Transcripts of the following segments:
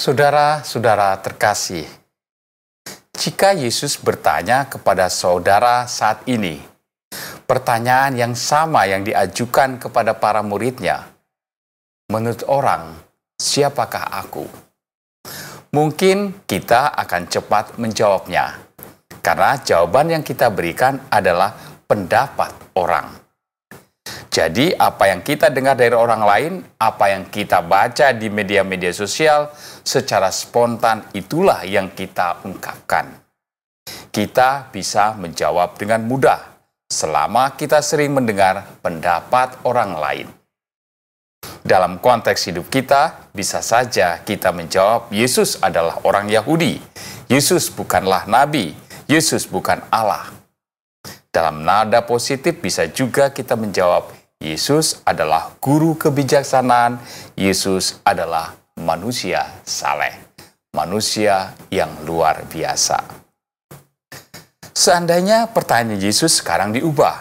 Saudara-saudara terkasih, jika Yesus bertanya kepada saudara saat ini, pertanyaan yang sama yang diajukan kepada para muridnya, menurut orang, siapakah aku? Mungkin kita akan cepat menjawabnya, karena jawaban yang kita berikan adalah pendapat orang. Jadi apa yang kita dengar dari orang lain, apa yang kita baca di media-media sosial secara spontan itulah yang kita ungkapkan. Kita bisa menjawab dengan mudah selama kita sering mendengar pendapat orang lain. Dalam konteks hidup kita, bisa saja kita menjawab Yesus adalah orang Yahudi. Yesus bukanlah nabi. Yesus bukan Allah. Dalam nada positif bisa juga kita menjawab, Yesus adalah guru kebijaksanaan, Yesus adalah manusia saleh, manusia yang luar biasa. Seandainya pertanyaan Yesus sekarang diubah,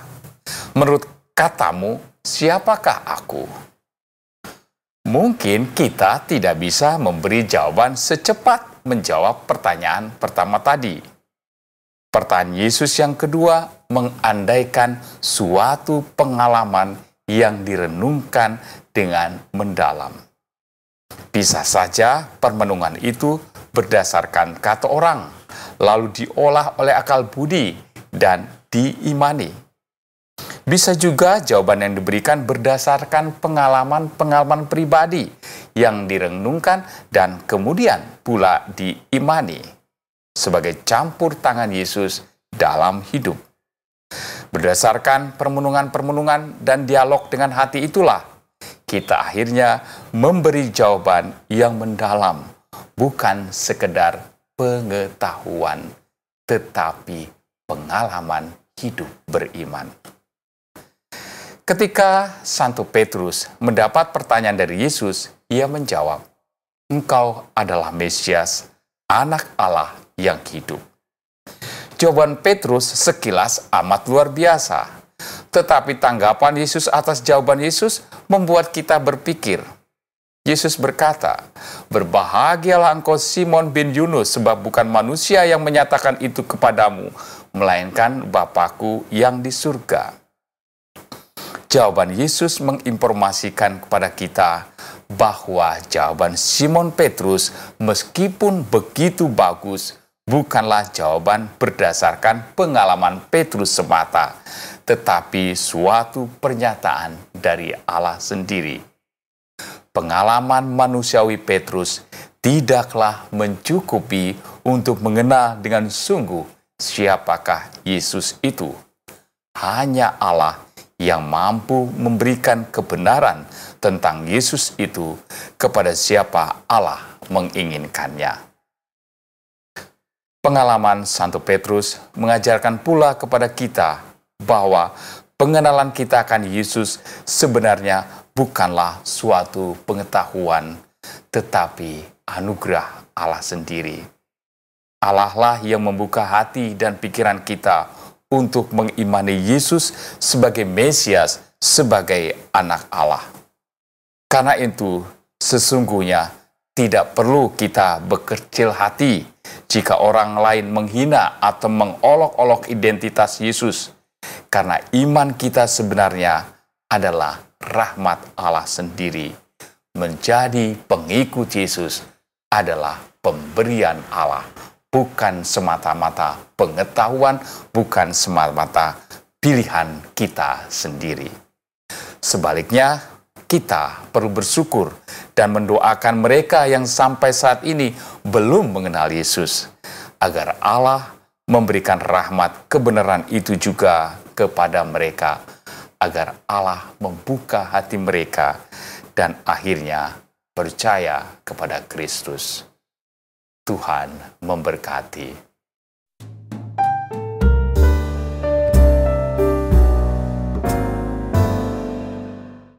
menurut katamu, siapakah aku? Mungkin kita tidak bisa memberi jawaban secepat menjawab pertanyaan pertama tadi. Pertanyaan Yesus yang kedua mengandaikan suatu pengalaman yang direnungkan dengan mendalam. Bisa saja permenungan itu berdasarkan kata orang, lalu diolah oleh akal budi dan diimani. Bisa juga jawaban yang diberikan berdasarkan pengalaman-pengalaman pribadi yang direnungkan dan kemudian pula diimani sebagai campur tangan Yesus dalam hidup. Berdasarkan permenungan-permenungan dan dialog dengan hati itulah, kita akhirnya memberi jawaban yang mendalam, bukan sekedar pengetahuan, tetapi pengalaman hidup beriman. Ketika Santo Petrus mendapat pertanyaan dari Yesus, ia menjawab, "Engkau adalah Mesias, Anak Allah yang hidup." jawaban Petrus sekilas amat luar biasa. Tetapi tanggapan Yesus atas jawaban Yesus membuat kita berpikir. Yesus berkata, Berbahagialah engkau Simon bin Yunus, sebab bukan manusia yang menyatakan itu kepadamu, melainkan Bapakku yang di surga. Jawaban Yesus menginformasikan kepada kita bahwa jawaban Simon Petrus meskipun begitu bagus, bukanlah jawaban berdasarkan pengalaman Petrus semata, tetapi suatu pernyataan dari Allah sendiri. Pengalaman manusiawi Petrus tidaklah mencukupi untuk mengenal dengan sungguh siapakah Yesus itu. Hanya Allah yang mampu memberikan kebenaran tentang Yesus itu kepada siapa Allah menginginkannya. Pengalaman Santo Petrus mengajarkan pula kepada kita bahwa pengenalan kita akan Yesus sebenarnya bukanlah suatu pengetahuan, tetapi anugerah Allah sendiri. Allah lah yang membuka hati dan pikiran kita untuk mengimani Yesus sebagai Mesias, sebagai anak Allah. Karena itu, sesungguhnya tidak perlu kita berkecil hati jika orang lain menghina atau mengolok-olok identitas Yesus, karena iman kita sebenarnya adalah rahmat Allah sendiri. Menjadi pengikut Yesus adalah pemberian Allah, bukan semata-mata pengetahuan, bukan semata-mata pilihan kita sendiri. Sebaliknya, kita perlu bersyukur dan mendoakan mereka yang sampai saat ini belum mengenal Yesus, agar Allah memberikan rahmat kebenaran itu juga kepada mereka, agar Allah membuka hati mereka dan akhirnya percaya kepada Kristus. Tuhan memberkati.